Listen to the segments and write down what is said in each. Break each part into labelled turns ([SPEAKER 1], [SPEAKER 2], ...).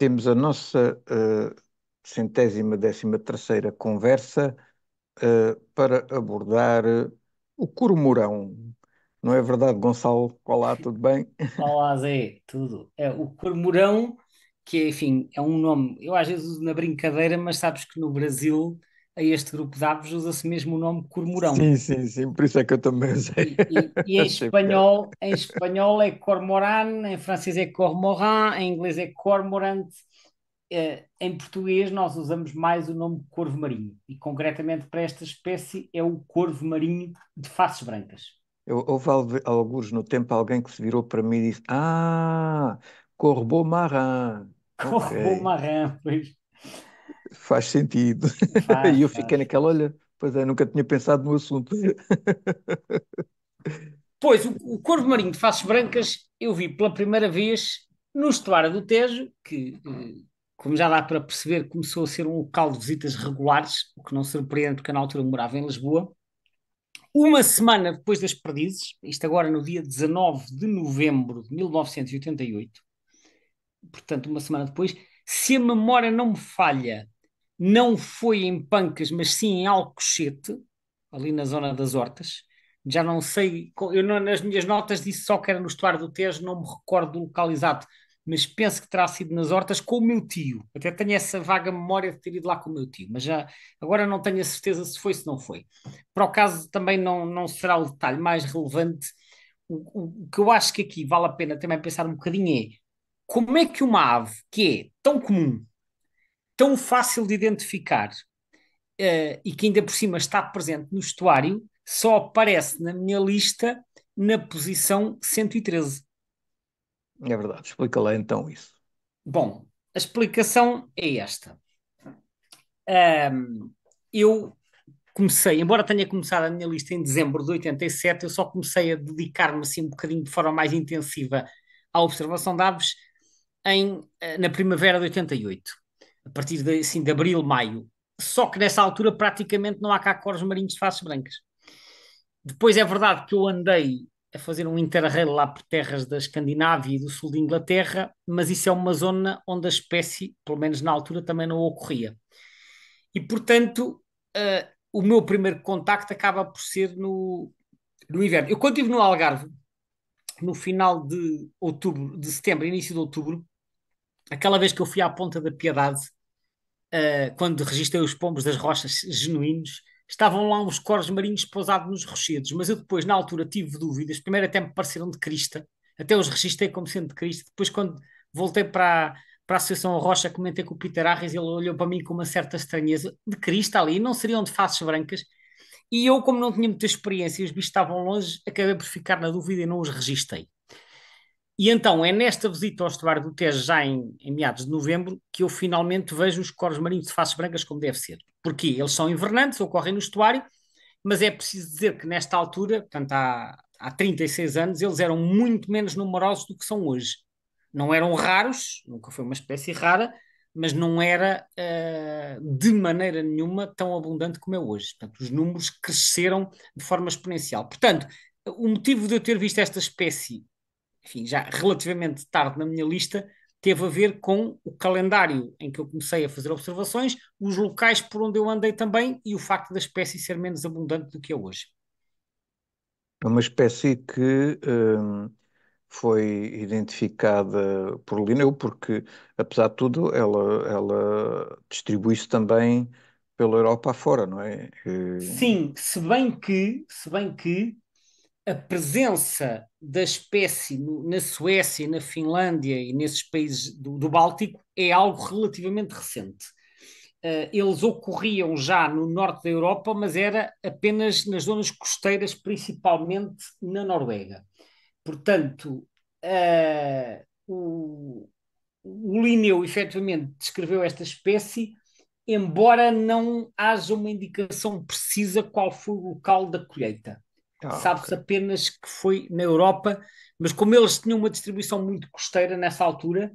[SPEAKER 1] temos a nossa uh, centésima, décima terceira conversa uh, para abordar eh, o cormorão. Não é verdade, Gonçalo? Olá, tudo bem?
[SPEAKER 2] Olá, Zé, tudo. É, o cormorão, que enfim, é um nome, eu às vezes uso na brincadeira, mas sabes que no Brasil a este grupo de aves usa-se mesmo o nome cormorão. Sim, sim,
[SPEAKER 1] sim, por isso é que eu também usei.
[SPEAKER 2] E, e, e em, espanhol, em espanhol é cormoran, em francês é cormoran, em inglês é cormorant. Eh, em português nós usamos mais o nome corvo marinho e concretamente para esta espécie é o corvo marinho de faces brancas.
[SPEAKER 1] Eu, houve alguns no tempo alguém que se virou para mim e disse: Ah, corbeau marin. Corbeau okay. marin, pois. Faz sentido. Faz, e eu fiquei faz. naquela, olha, pois é, nunca tinha pensado no assunto.
[SPEAKER 2] Pois, o, o Corvo Marinho de Faces Brancas eu vi pela primeira vez no Estuário do Tejo, que, eh, como já dá para perceber, começou a ser um local de visitas regulares, o que não surpreende, porque na altura morava em Lisboa. Uma semana depois das perdizes, isto agora no dia 19 de novembro de 1988, portanto, uma semana depois, se a memória não me falha, não foi em Pancas, mas sim em Alcochete, ali na zona das Hortas. Já não sei, eu não, nas minhas notas disse só que era no Estuário do Tejo, não me recordo do local exato, mas penso que terá sido nas Hortas com o meu tio. Até tenho essa vaga memória de ter ido lá com o meu tio, mas já agora não tenho a certeza se foi, se não foi. Para o caso, também não, não será o detalhe mais relevante. O, o, o que eu acho que aqui vale a pena também pensar um bocadinho é como é que uma ave que é tão comum tão fácil de identificar uh, e que ainda por cima está presente no estuário, só aparece na minha lista na posição 113. É verdade,
[SPEAKER 1] explica lá então isso.
[SPEAKER 2] Bom, a explicação é esta. Um, eu comecei, embora tenha começado a minha lista em dezembro de 87, eu só comecei a dedicar-me assim um bocadinho de forma mais intensiva à observação de aves em, eh, na primavera de 88 a partir de, assim, de abril, maio. Só que nessa altura praticamente não há cá coros marinhos de faces brancas. Depois é verdade que eu andei a fazer um interrail lá por terras da Escandinávia e do sul de Inglaterra, mas isso é uma zona onde a espécie, pelo menos na altura, também não ocorria. E, portanto, uh, o meu primeiro contacto acaba por ser no, no inverno. Eu, quando estive no Algarve, no final de outubro, de setembro, início de outubro, aquela vez que eu fui à Ponta da Piedade, uh, quando registrei os pombos das rochas genuínos, estavam lá uns corvos marinhos pousados nos rochedos, mas eu depois, na altura, tive dúvidas. Primeiro até me pareceram de crista, até os registrei como sendo de crista. Depois, quando voltei para, para a Associação Rocha, comentei com o Peter Arres, ele olhou para mim com uma certa estranheza, de crista ali, não seriam de faces brancas. E eu, como não tinha muita experiência e os bichos estavam longe, acabei por ficar na dúvida e não os registrei. E então é nesta visita ao estuário do Tejo, já em, em, meados de novembro, que eu finalmente vejo os corvos marinhos de faces brancas como deve ser. Porque eles são invernantes, ocorrem no estuário, mas é preciso dizer que nesta altura, portanto há, há 36 anos, eles eram muito menos numerosos do que são hoje. Não eram raros, nunca foi uma espécie rara, mas não era uh, de maneira nenhuma tão abundante como é hoje. Portanto, os números cresceram de forma exponencial. Portanto, o motivo de eu ter visto esta espécie enfim, já relativamente tarde na minha lista, teve a ver com o calendário em que eu comecei a fazer observações, os locais por onde eu andei também e o facto da espécie ser menos abundante do que é hoje.
[SPEAKER 1] É uma espécie que um, foi identificada por Linneu, porque, apesar de tudo, ela, ela distribui-se também pela Europa afora, não é? E... Sim,
[SPEAKER 2] se bem que, se bem que a presença da espécie no, na Suécia, na Finlândia e nesses países do, do Báltico é algo relativamente recente. Uh, eles ocorriam já no norte da Europa, mas era apenas nas zonas costeiras, principalmente na Noruega. Portanto, uh, o, o Linneu efetivamente descreveu esta espécie, embora não haja uma indicação precisa qual foi o local da colheita. Ah, Sabe-se apenas que foi na Europa, mas como eles tinham uma distribuição muito costeira nessa altura,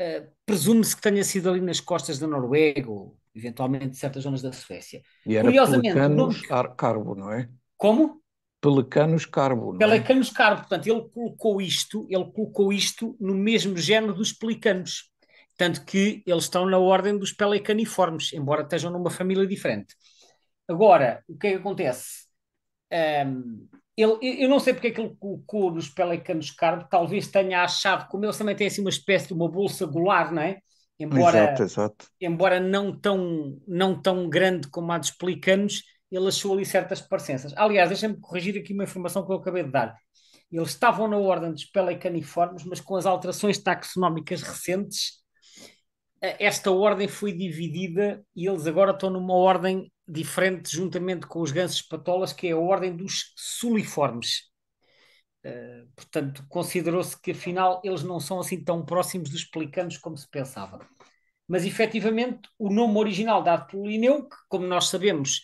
[SPEAKER 2] uh, presume-se que tenha sido ali nas costas da Noruega ou eventualmente certas zonas da Suécia. E era Curiosamente, pelicanos
[SPEAKER 1] no... carbo, não é? Como? Pelicanos carbo. Não é?
[SPEAKER 2] pelicanos é? carbo, portanto, ele colocou isto, ele colocou isto no mesmo género dos pelicanos. Tanto que eles estão na ordem dos pelicaniformes, embora estejam numa família diferente. Agora, o que é que acontece? Um, ele, eu não sei porque é que ele colocou nos Pelicanos Carbo, talvez tenha achado, como eles também têm assim uma espécie de uma bolsa gular, não é? Embora, exato, exato. embora não, tão, não tão grande como a dos Pelicanos, ele achou ali certas parecenças. Aliás, deixem-me corrigir aqui uma informação que eu acabei de dar. Eles estavam na ordem dos pelecaniformes, mas com as alterações taxonómicas recentes, eh, esta ordem foi dividida e eles agora estão numa ordem diferente juntamente com os gansos patolas, que é a ordem dos suliformes. Uh, portanto, considerou-se que afinal eles não são assim tão próximos dos pelicanos como se pensava. Mas efetivamente, o nome original dado pelo Linneu, que, como nós sabemos,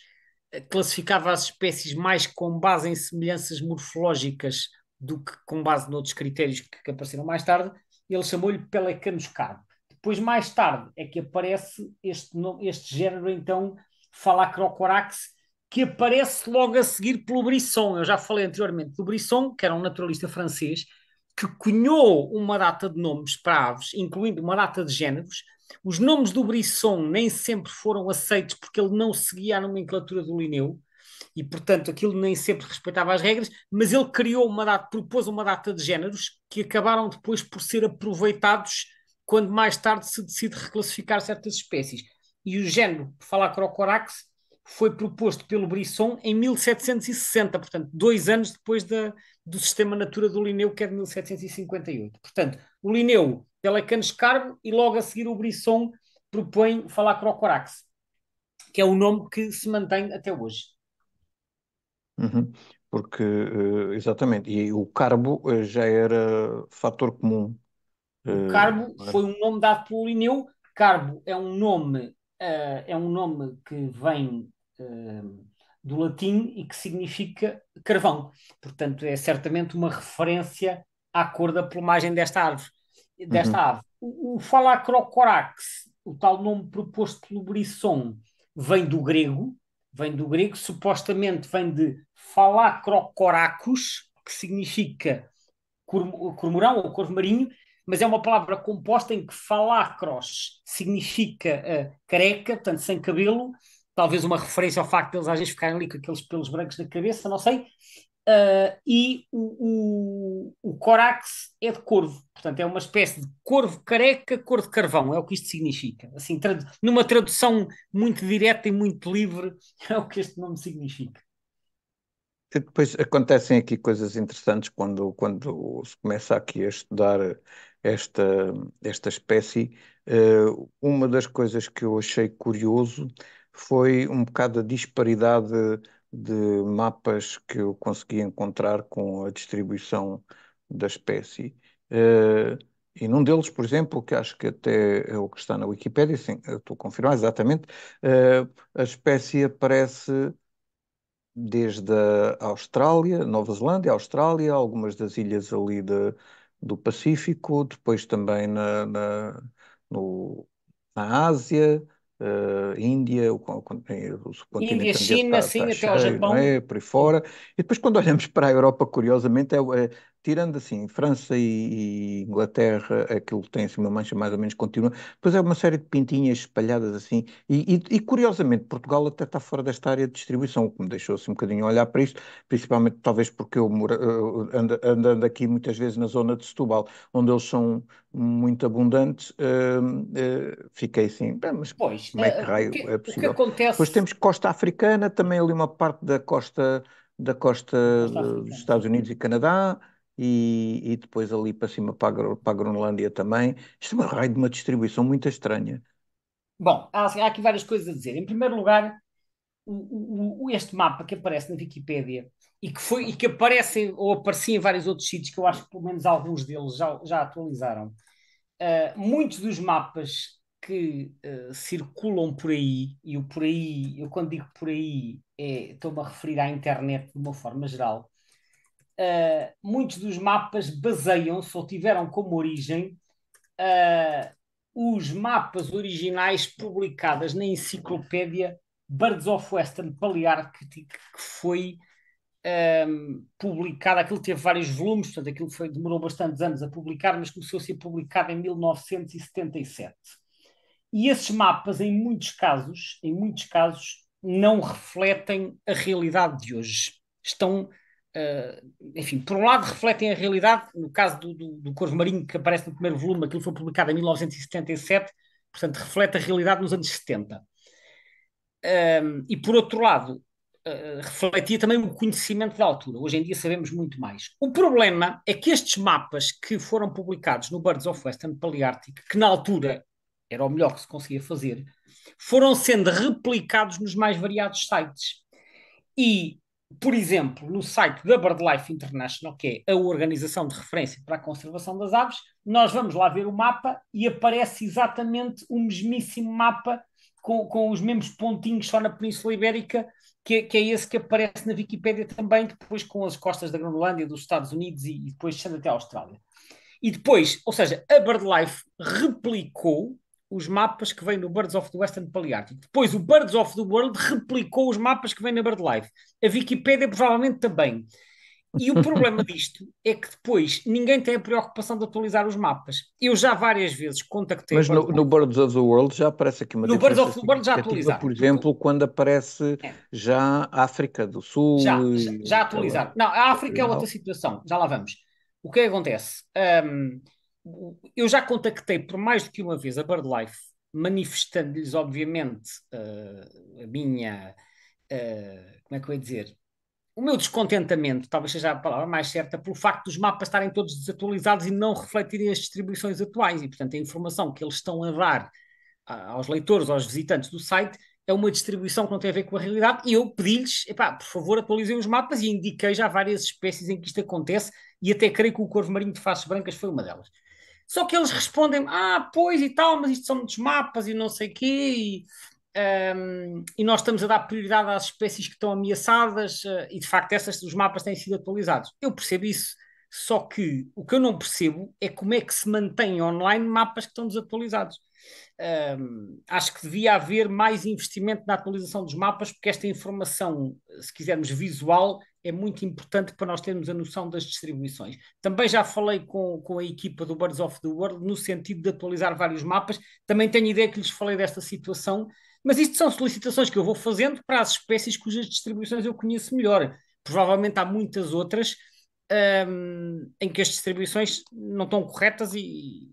[SPEAKER 2] eh, classificava as espécies mais com base em semelhanças morfológicas do que com base noutros critérios que, que apareceram mais tarde, ele chamou-lhe Pelecanos Carbo. Depois, mais tarde, é que aparece este, nome, este género, então, Falacrocorax, que aparece logo a seguir pelo Brisson. Eu já falei anteriormente do Brisson, que era um naturalista francês, que cunhou uma data de nomes para aves, incluindo uma data de géneros. Os nomes do Brisson nem sempre foram aceitos porque ele não seguia a nomenclatura do Linneu e, portanto, aquilo nem sempre respeitava as regras, mas ele criou uma data, propôs uma data de géneros que acabaram depois por ser aproveitados quando mais tarde se decide reclassificar certas espécies e o género, por falar crocorax, foi proposto pelo Brisson em 1760, portanto, dois anos depois da, do sistema Natura do Lineu, que é de 1758. Portanto, o Lineu, Pelecanos é Carbo, e logo a seguir o Brisson propõe falar crocorax, que é o nome que se mantém até hoje.
[SPEAKER 1] Uhum. Porque, eh, exatamente, e o carbo eh, já era fator comum. O carbo eh, é? foi
[SPEAKER 2] um nome dado pelo Lineu. Carbo é um nome uh, é um nome que vem uh, do latim e que significa carvão. Portanto, é certamente uma referência à cor da plumagem desta árvore. Desta uhum. ave. O, o Falacrocorax, o tal nome proposto pelo Brisson, vem do grego, vem do grego, supostamente vem de falacrocoracus, que significa cormorão ou corvo marinho, mas é uma palavra composta em que falacros significa uh, careca, portanto, sem cabelo, talvez uma referência ao facto de eles às vezes ficarem ali com aqueles pelos brancos na cabeça, não sei. Uh, e o, o, o corax é de corvo, portanto, é uma espécie de corvo careca, cor de carvão, é o que isto significa. Assim, numa tradução muito direta e muito livre, é o que este nome significa.
[SPEAKER 1] E depois acontecem aqui coisas interessantes quando, quando se começa aqui a estudar esta, esta espécie, eh, uma das coisas que eu achei curioso foi um bocado a disparidade de mapas que eu consegui encontrar com a distribuição da espécie. Eh, e num deles, por exemplo, que acho que até é o que está na Wikipédia, sim, estou a confirmar exatamente, eh, a espécie aparece desde a Austrália, Nova Zelândia, Austrália, algumas das ilhas ali de, do Pacífico, depois também na, na, no, na Ásia, uh, Índia, o, o, eh, o Índia, China, está, está cheio, até ao Japão. É? Por aí fora. E depois, quando olhamos para a Europa, curiosamente, é, é, tirando assim, França e, Inglaterra, aquilo tem assim uma mancha mais ou menos contínua, depois é uma série de pintinhas espalhadas assim, e, e, e curiosamente Portugal até está fora desta área de distribuição, o que me deixou assim um bocadinho a olhar para isto, principalmente talvez porque eu ando, andando aqui muitas vezes na zona de Setúbal, onde eles são muito abundantes, uh, uh, fiquei assim, bem, mas pois, como é eh, que raio que, é possível? Acontece... Depois temos costa africana, também ali uma parte da costa da costa, costa dos Estados Unidos e Canadá, e, e depois ali para cima para a, para a Groenlândia também. Isto é uma raio de uma distribuição muito estranha.
[SPEAKER 2] Bom, há, há, aqui várias coisas a dizer. Em primeiro lugar, o, o, este mapa que aparece na Wikipédia e que, foi, e que aparece ou aparecia em vários outros sítios, que eu acho que pelo menos alguns deles já, já atualizaram. Uh, muitos dos mapas que uh, circulam por aí, e o por aí, eu quando digo por aí, é, estou-me a referir à internet de uma forma geral, Uh, muitos dos mapas baseiam-se ou tiveram como origem uh, os mapas originais publicados na enciclopédia Birds of Western Palearctic, que foi um, ah, publicada, aquilo teve vários volumes, portanto, aquilo foi, demorou bastantes anos a publicar, mas começou a ser publicado em 1977. E esses mapas, em muitos casos, em muitos casos, não refletem a realidade de hoje. Estão ah, enfim, por um lado refletem a realidade, no caso do, do, do Corvo Marinho que aparece no primeiro volume, aquilo foi publicado em 1977, portanto reflete a realidade nos anos 70. Ah, e por outro lado, uh, refletia também o conhecimento da altura, hoje em dia sabemos muito mais. O problema é que estes mapas que foram publicados no Birds of Western Paleártico, que na altura era o melhor que se conseguia fazer, foram sendo replicados nos mais variados sites. E por exemplo, no site da BirdLife International, que é a organização de referência para a conservação das aves, nós vamos lá ver o mapa e aparece exatamente o mesmíssimo mapa com, com os mesmos pontinhos só na Península Ibérica, que, que é esse que aparece na Wikipédia também, depois com as costas da Groenlândia, dos Estados Unidos e, e depois descendo até a Austrália. E depois, ou seja, a BirdLife replicou os mapas que vêm no Birds of the Western Paleártico. Depois, o Birds of the World replicou os mapas que vêm na BirdLife. A Wikipédia provavelmente também. E o problema disto é que depois ninguém tem a preocupação de atualizar os mapas. Eu já várias vezes contactei. Mas no, no
[SPEAKER 1] Birds of the World já aparece aqui uma No Birds of the World já atualizado. Por exemplo, quando aparece é. já a África do Sul. Já, já, já atualizado. Não,
[SPEAKER 2] a África é outra situação. Já lá vamos. O que é acontece? Um, eu já contactei por mais do que uma vez a BirdLife, manifestando-lhes, obviamente, uh, a minha. Uh, como é que eu ia dizer? O meu descontentamento, talvez seja a palavra mais certa, pelo facto dos mapas estarem todos desatualizados e não refletirem as distribuições atuais. E, portanto, a informação que eles estão a dar aos leitores, aos visitantes do site, é uma distribuição que não tem a ver com a realidade. E eu pedi-lhes, por favor, atualizem os mapas e indiquei já várias espécies em que isto acontece. E até creio que o corvo marinho de faces brancas foi uma delas. Só que eles respondem ah, pois e tal, mas isto são muitos mapas e não sei o quê, e, um, ehm, e, nós estamos a dar prioridade às espécies que estão ameaçadas, uh, e de facto essas, os mapas têm sido atualizados. Eu percebo isso, só que o que eu não percebo é como é que se mantém online mapas que estão desatualizados. Um, ehm, acho que devia haver mais investimento na atualização dos mapas, porque esta informação, se quisermos visual, é muito importante para nós termos a noção das distribuições. Também já falei com, com a equipa do Birds of the World no sentido de atualizar vários mapas, também tenho ideia que lhes falei desta situação, mas isto são solicitações que eu vou fazendo para as espécies cujas distribuições eu conheço melhor. Provavelmente há muitas outras um, em que as distribuições não estão corretas e,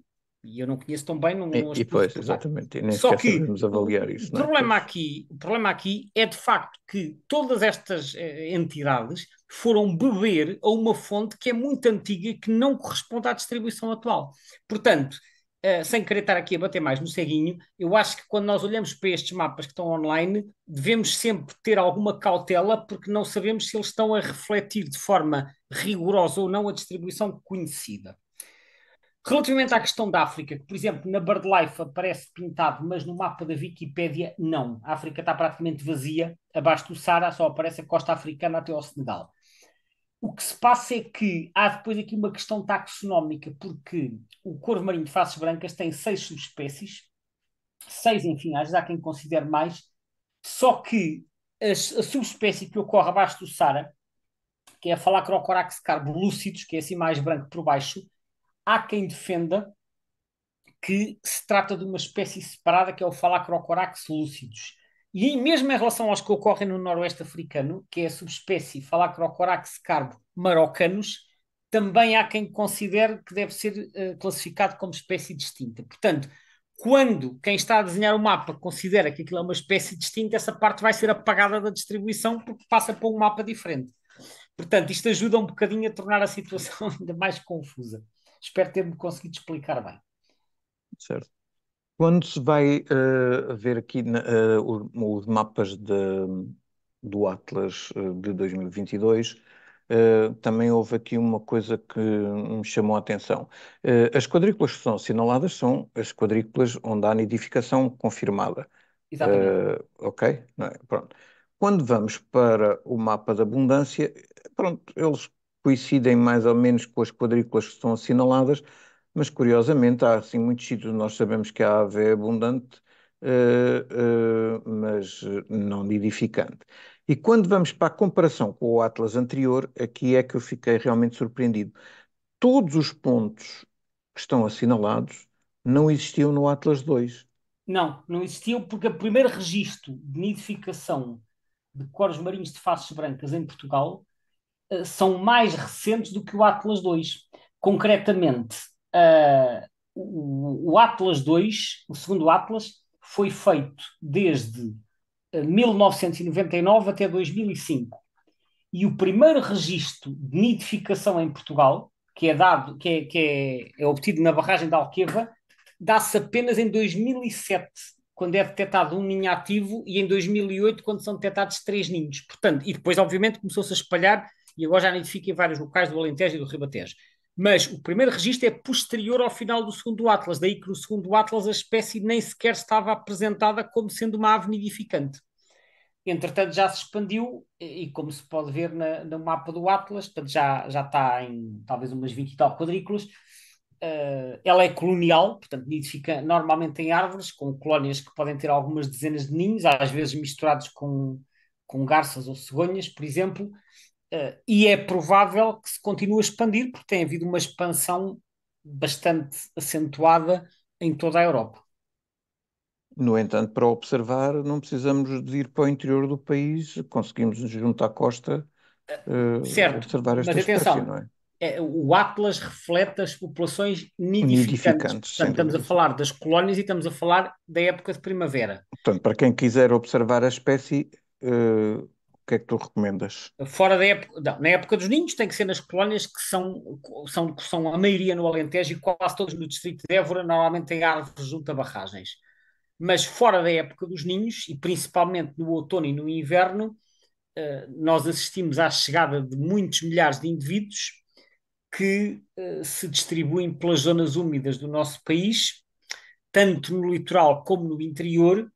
[SPEAKER 2] e eu não conheço tão bem, não, não e, pois, exatamente, e Só que
[SPEAKER 1] avaliar isso.
[SPEAKER 2] O, é? problema é? aqui, o problema aqui é de facto que todas estas eh, entidades foram beber a uma fonte que é muito antiga e que não corresponde à distribuição atual. Portanto, eh, sem querer estar aqui a bater mais no ceguinho, eu acho que quando nós olhamos para estes mapas que estão online, devemos sempre ter alguma cautela, porque não sabemos se eles estão a refletir de forma rigorosa ou não a distribuição conhecida. Relativamente à questão da África, que, por exemplo, na BirdLife aparece pintado, mas no mapa da Wikipédia, não. A África está praticamente vazia, abaixo do Sara só aparece a costa africana até ao Senegal. O que se passa é que há depois aqui uma questão taxonómica, porque o corvo marinho de faces brancas tem seis subespécies, seis, enfim, às vezes há quem considere mais, só que a, a subespécie que ocorre abaixo do Sara, que é a Falacrocorax carbo lucidus, que é assim mais branco por baixo, há quem defenda que se trata de uma espécie separada que é o falacrocorax lúcidos. E mesmo em relação aos que ocorrem no noroeste africano, que é a subespécie falacrocorax carbo marocanos, também há quem considere que deve ser uh, classificado como espécie distinta. Portanto, quando quem está a desenhar o mapa considera que aquilo é uma espécie distinta, essa parte vai ser apagada da distribuição porque passa para um mapa diferente. Portanto, isto ajuda um bocadinho a tornar a situação ainda mais confusa. Espero ter-me conseguido explicar bem.
[SPEAKER 1] Certo. Quando se vai uh, ver aqui uh, eh, os mapas de, do Atlas eh, de 2022, Uh, também houve aqui uma coisa que me chamou a atenção. Uh, as quadrículas que são assinaladas são as quadrículas onde há nidificação confirmada.
[SPEAKER 2] Exatamente.
[SPEAKER 1] Uh, ok? É? Pronto. Quando vamos para o mapa da abundância, pronto, eles coincidem mais ou menos com as quadrículas que são assinaladas, mas curiosamente há assim muitos sítios onde nós sabemos que a ave é abundante, uh, uh, mas não nidificante. E quando vamos para a comparação com o Atlas anterior, aqui é que eu fiquei realmente surpreendido. Todos os pontos que estão assinalados não existiam no Atlas 2.
[SPEAKER 2] Não, não existiam porque o primeiro registro de nidificação de coros marinhos de faces brancas em Portugal eh, são mais recentes do que o Atlas 2. Concretamente, uh, o, Atlas 2, o segundo Atlas, foi feito desde 1999 eh, até 2005. E o primeiro registro de nidificação em Portugal, que é dado, que é, que é, é obtido na barragem da Alqueva, dá-se apenas em 2007, quando é detectado um ninho ativo, e em 2008, quando são detectados três ninhos. Portanto, e depois, obviamente, começou-se a espalhar e agora já identifica em vários locais do Alentejo e do Ribatejo. Mas o primeiro registro é posterior ao final do segundo Atlas, daí que no segundo Atlas a espécie nem sequer estava apresentada como sendo uma ave nidificante. Entretanto, já se expandiu e, como se pode ver na, no mapa do Atlas, portanto, já, já está em talvez umas 20 e tal quadrículas. Uh, ela é colonial, portanto, nidifica normalmente em árvores, com colónias que podem ter algumas dezenas de ninhos, às vezes misturados com, com garças ou cegonhas, por exemplo, Uh, e é provável que se continue a expandir, porque tem havido uma expansão bastante acentuada em toda a Europa.
[SPEAKER 1] No entanto, para observar, não precisamos de ir para o interior do país, conseguimos junto à costa uh, certo, observar esta mas atenção, espécie, é?
[SPEAKER 2] É, o Atlas reflete as populações nidificantes. nidificantes Portanto, estamos dúvida. a falar das colónias e estamos a falar da época de primavera.
[SPEAKER 1] Portanto, para quem quiser observar a espécie, uh, que é que tu recomendas?
[SPEAKER 2] Fora da época, não, na época dos ninhos tem que ser nas colónias que são, são, são a maioria no Alentejo e quase todos no distrito de Évora, normalmente tem árvores junto a barragens. Mas fora da época dos ninhos, e principalmente no outono e no inverno, eh, nós assistimos à chegada de muitos milhares de indivíduos que eh, se distribuem pelas zonas úmidas do nosso país, tanto no litoral como no interior,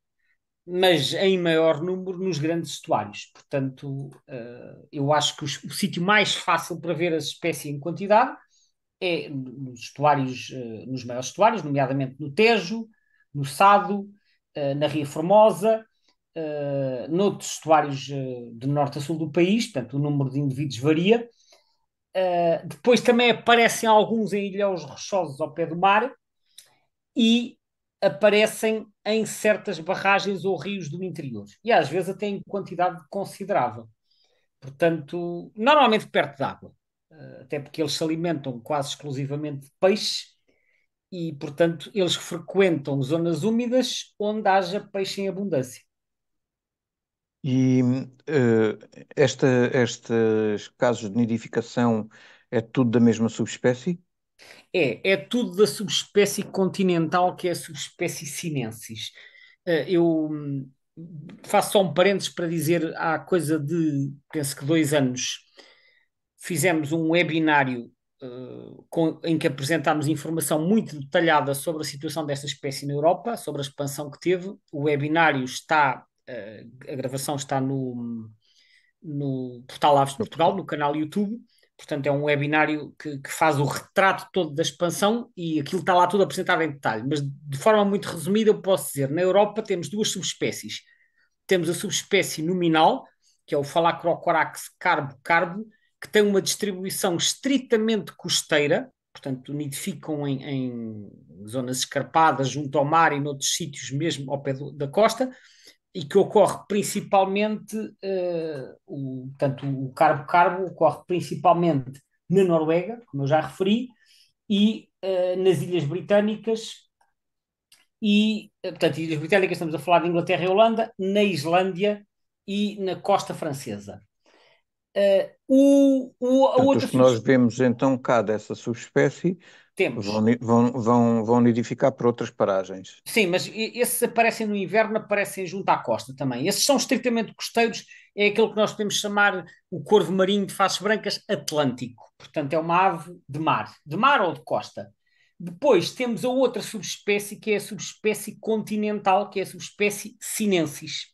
[SPEAKER 2] mas em maior número nos grandes estuários. Portanto, eh, eu acho que o, sítio mais fácil para ver a espécie em quantidade é nos estuários, eh, nos maiores estuários, nomeadamente no Tejo, no Sado, eh, na Ria Formosa, noutros estuários de norte a sul do país, portanto, o número de indivíduos varia. depois também aparecem alguns em ilhéus rochosos ao pé do mar e aparecem em certas barragens ou rios do interior. E às vezes até em quantidade considerável. Portanto, normalmente perto de água. Eh, até porque eles se alimentam quase exclusivamente de peixe e, portanto, eles frequentam zonas úmidas onde haja peixe em abundância.
[SPEAKER 1] E uh, esta, estes casos de nidificação é tudo da mesma subespécie?
[SPEAKER 2] É, é tudo da subespécie continental que é a subespécie sinensis. Eh, eu hum, faço só um parênteses para dizer, há coisa de, penso que dois anos, fizemos um webinário uh, com, em que apresentámos informação muito detalhada sobre a situação desta espécie na Europa, sobre a expansão que teve. O webinário está, uh, a gravação está no, no Portal Aves de Portugal, no canal YouTube. Portanto, é um webinário que, que, faz o retrato todo da expansão e aquilo está lá tudo apresentado em detalhe. Mas de forma muito resumida, eu posso dizer: na Europa temos duas subespécies. Temos a subespécie nominal, que é o Falacrocorax carbo-carbo, que tem uma distribuição estritamente costeira, portanto, nidificam em, em zonas escarpadas, junto ao mar e noutros sítios mesmo ao pé do, da costa e que ocorre principalmente, uh, o, portanto, o carbo-carbo ocorre principalmente na Noruega, como eu já referi, e uh, nas Ilhas Britânicas, e, eh, portanto, Ilhas Britânicas estamos a falar de Inglaterra e Holanda, na Islândia e na costa francesa. Uh, o, o, a outra os que nós
[SPEAKER 1] vemos então cá dessa subespécie Temos. Vão, vão, vão, vão nidificar por outras paragens.
[SPEAKER 2] Sim, mas esses aparecem no inverno, aparecem junto à costa também. Esses são estritamente costeiros, é aquele que nós podemos chamar o corvo marinho de faces brancas atlântico. Portanto, é uma ave de mar, de mar ou de costa. Depois temos a outra subespécie, que é a subespécie continental, que é a subespécie sinensis.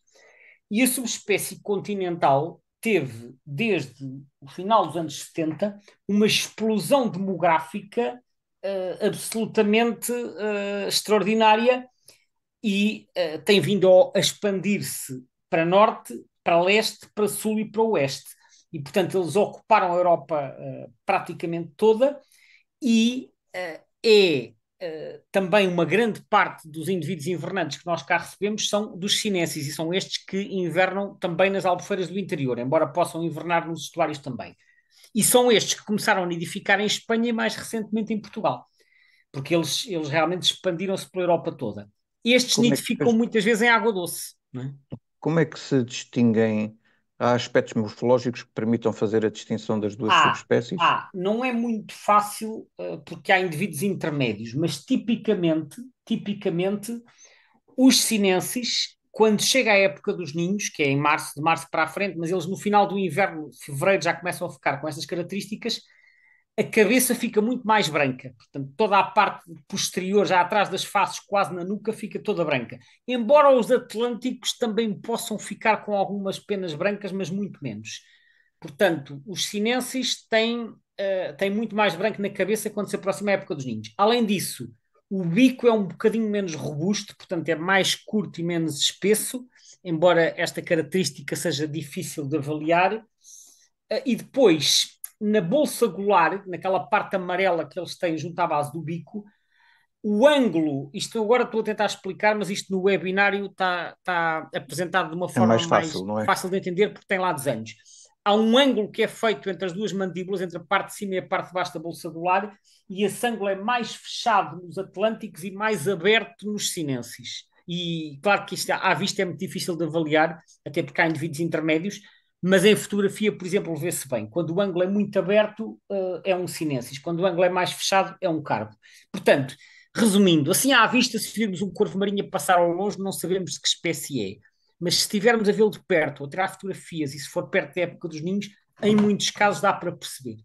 [SPEAKER 2] E a subespécie continental teve, desde o final dos anos 70, uma explosão demográfica uh, absolutamente uh, extraordinária e uh, tem vindo a expandir-se para norte, para leste, para sul e para oeste. E, portanto, eles ocuparam a Europa praticamente toda e é também uma grande parte dos indivíduos invernantes que nós cá recebemos são dos chineses e são estes que invernam também nas albufeiras do interior, embora possam invernar nos estuários também. E são estes que começaram a nidificar em Espanha e mais recentemente em Portugal, porque eles, eles realmente expandiram-se pela Europa toda. Estes Como nidificam é que... muitas vezes em água doce.
[SPEAKER 1] É? Como é que se distinguem Há aspectos morfológicos que permitam fazer a distinção das duas há, subespécies?
[SPEAKER 2] Não é muito fácil eh, porque há indivíduos intermédios, mas tipicamente, tipicamente, os cinenses quando chega a época dos ninhos, que é em março, de março para a frente, mas eles no final do inverno, fevereiro, já começam a ficar com essas características, a cabeça fica muito mais branca. Portanto, toda a parte posterior, já atrás das faces, quase na nuca, fica toda branca. Embora os atlânticos também possam ficar com algumas penas brancas, mas muito menos. Portanto, os sinenses têm, uh, têm muito mais branco na cabeça quando se aproxima a época dos ninhos. Além disso, o bico é um bocadinho menos robusto, portanto, é mais curto e menos espesso, embora esta característica seja difícil de avaliar. Uh, e depois, na bolsa gular, naquela parte amarela que eles têm junto à base do bico, o ângulo, isto agora estou a tentar explicar, mas isto no webinário está, está apresentado de uma é forma é mais, fácil, mais é? fácil de entender porque tem lá desenhos. Há um ângulo que é feito entre as duas mandíbulas, entre a parte de cima e a parte de baixo da bolsa gular, e esse ângulo é mais fechado nos Atlânticos e mais aberto nos sinenses. E claro que isto à vista é muito difícil de avaliar, até porque há indivíduos intermédios, mas em fotografia, por exemplo, vê-se bem. Quando o ângulo é muito aberto, uh, é um sinensis. Quando o ângulo é mais fechado, é um carbo. Portanto, resumindo, assim à vista, se virmos um corvo marinho passar ao longe, não sabemos de que espécie é. Mas se estivermos a vê-lo de perto, ou tirar fotografias, e se for perto da época dos ninhos, em muitos casos dá para perceber.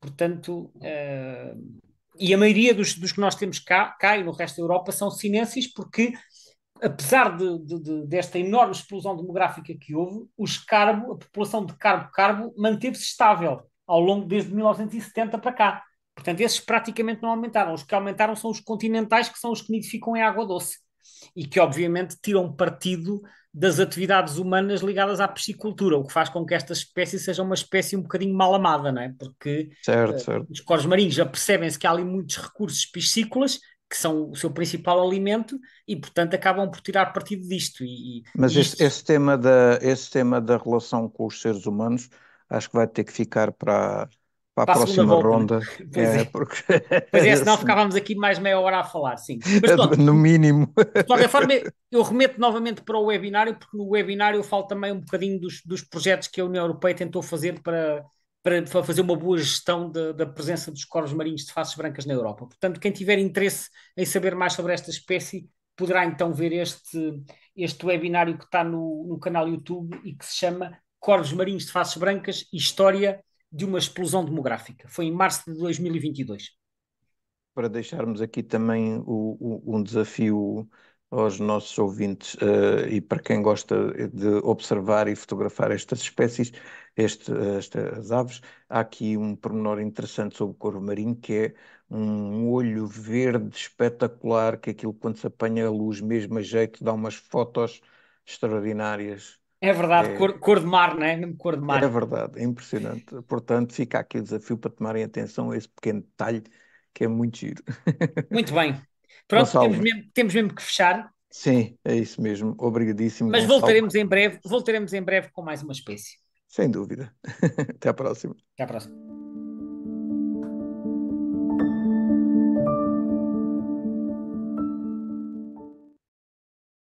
[SPEAKER 2] Portanto, uh, e a maioria dos, dos, que nós temos cá, cá e no resto da Europa, são sinensis porque apesar de, de, de, desta enorme explosão demográfica que houve, os carbo, a população de carbo-carbo manteve-se estável ao longo desde 1970 para cá. Portanto, esses praticamente não aumentaram. Os que aumentaram são os continentais, que são os que nidificam em água doce e que, obviamente, tiram partido das atividades humanas ligadas à piscicultura, o que faz com que esta espécie seja uma espécie um bocadinho mal amada, não é? Porque certo, uh, os corvos marinhos percebem se que há ali muitos recursos piscícolas que são o seu principal alimento e, portanto, acabam por tirar partido disto. E, Mas
[SPEAKER 1] isto... esse, esse, tema da, esse tema da relação com os seres humanos acho que vai ter que ficar para, para, para a próxima é? ronda. Pois é, é. Porque... pois é, é senão assim.
[SPEAKER 2] ficávamos aqui mais meia hora a falar, sim. Mas, pronto,
[SPEAKER 1] no mínimo.
[SPEAKER 2] De qualquer forma, eu remeto novamente para o webinário, porque no webinário eu falo também um bocadinho dos, dos projetos que a União Europeia tentou fazer para para fazer uma boa gestão de, da presença dos corvos marinhos de faces brancas na Europa. Portanto, quem tiver interesse em saber mais sobre esta espécie, poderá então ver este, este webinário que está no, no canal YouTube e que se chama Corvos Marinhos de Faces Brancas História de uma Explosão Demográfica. Foi em março de 2022.
[SPEAKER 1] Para deixarmos aqui também o, o, um desafio aos nossos ouvintes uh, e para quem gosta de observar e fotografar estas espécies, este, estas aves, há aqui um pormenor interessante sobre o corvo marinho que é um olho verde espetacular, que aquilo quando se apanha a luz mesmo a jeito dá umas fotos extraordinárias.
[SPEAKER 2] É verdade, é... Cor, cor, de mar, não é? Cor de mar. É
[SPEAKER 1] verdade, é impressionante. Portanto, fica aqui o desafio para tomarem atenção a esse pequeno detalhe que é muito giro.
[SPEAKER 2] Muito bem. Pronto, temos mesmo, temos mesmo que fechar.
[SPEAKER 1] Sim, é isso mesmo. Obrigadíssimo. Mas Gonçalo. voltaremos
[SPEAKER 2] em breve, voltaremos em breve com mais uma espécie.
[SPEAKER 1] Sem dúvida. Até à próxima.
[SPEAKER 2] Até à próxima.